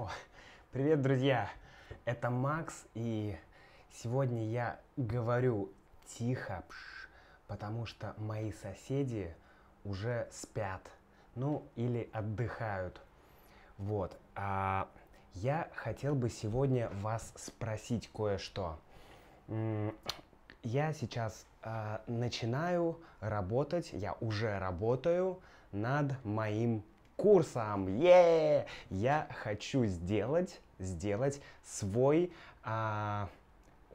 О, привет, друзья! Это Макс, и сегодня я говорю тихо, пш, потому что мои соседи уже спят, ну или отдыхают. Вот, а я хотел бы сегодня вас спросить кое-что. Я сейчас э, начинаю работать, я уже работаю над моим курсом. Е-е-е! Я хочу сделать, сделать свой а,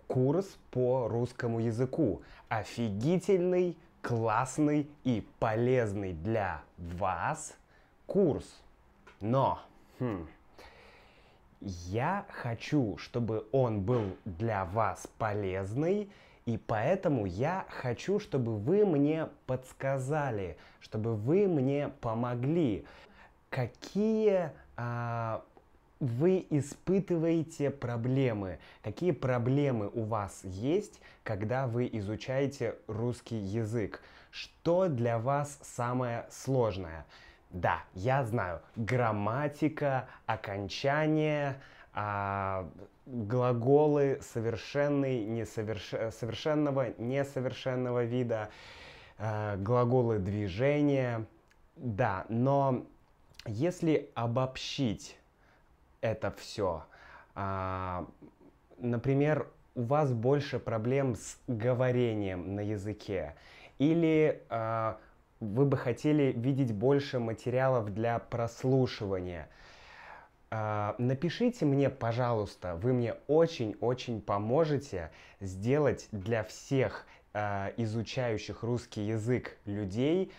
курс по русскому языку. Офигительный, классный и полезный для вас курс. Но хм, я хочу, чтобы он был для вас полезный и поэтому я хочу, чтобы вы мне подсказали, чтобы вы мне помогли какие а, вы испытываете проблемы, какие проблемы у вас есть, когда вы изучаете русский язык, что для вас самое сложное. Да, я знаю, грамматика, окончание, а, глаголы совершенный, несоверш... совершенного, несовершенного вида, а, глаголы движения. Да, но если обобщить это все, а, например, у вас больше проблем с говорением на языке, или а, вы бы хотели видеть больше материалов для прослушивания, а, напишите мне, пожалуйста, вы мне очень-очень поможете сделать для всех а, изучающих русский язык людей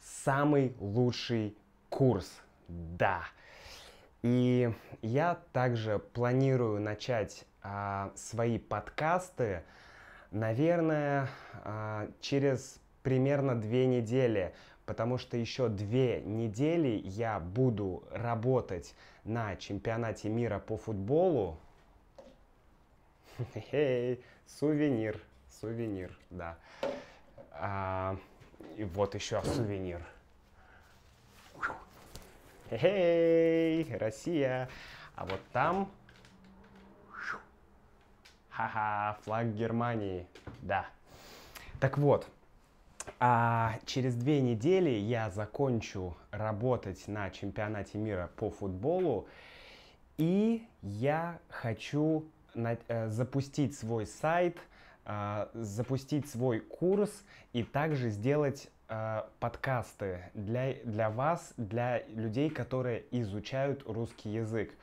самый лучший курс да. И я также планирую начать а, свои подкасты, наверное, а, через примерно две недели, потому что еще две недели я буду работать на чемпионате мира по футболу. Хе-хей, сувенир, сувенир, да. А, и вот еще сувенир. Эй, Россия! А вот там... Ха-ха, флаг Германии. Да. Так вот, а через две недели я закончу работать на чемпионате мира по футболу. И я хочу на, э, запустить свой сайт, э, запустить свой курс и также сделать Э, подкасты для, для вас, для людей, которые изучают русский язык.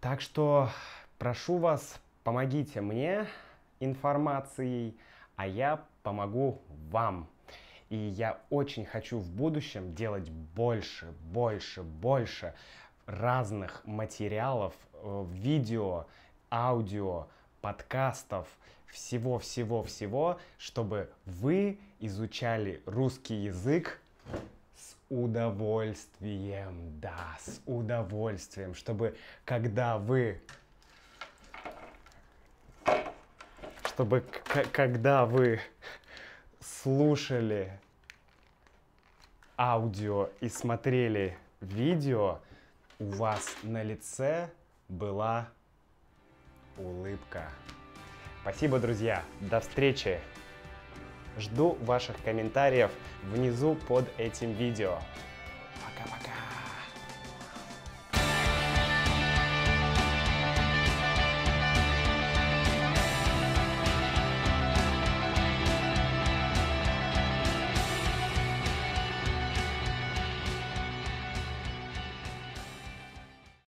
Так что прошу вас, помогите мне информацией, а я помогу вам. И я очень хочу в будущем делать больше, больше, больше разных материалов, э, видео, аудио, подкастов, всего-всего-всего, чтобы вы изучали русский язык с удовольствием, да, с удовольствием, чтобы когда вы чтобы когда вы слушали аудио и смотрели видео, у вас на лице была улыбка. Спасибо, друзья. До встречи. Жду ваших комментариев внизу под этим видео.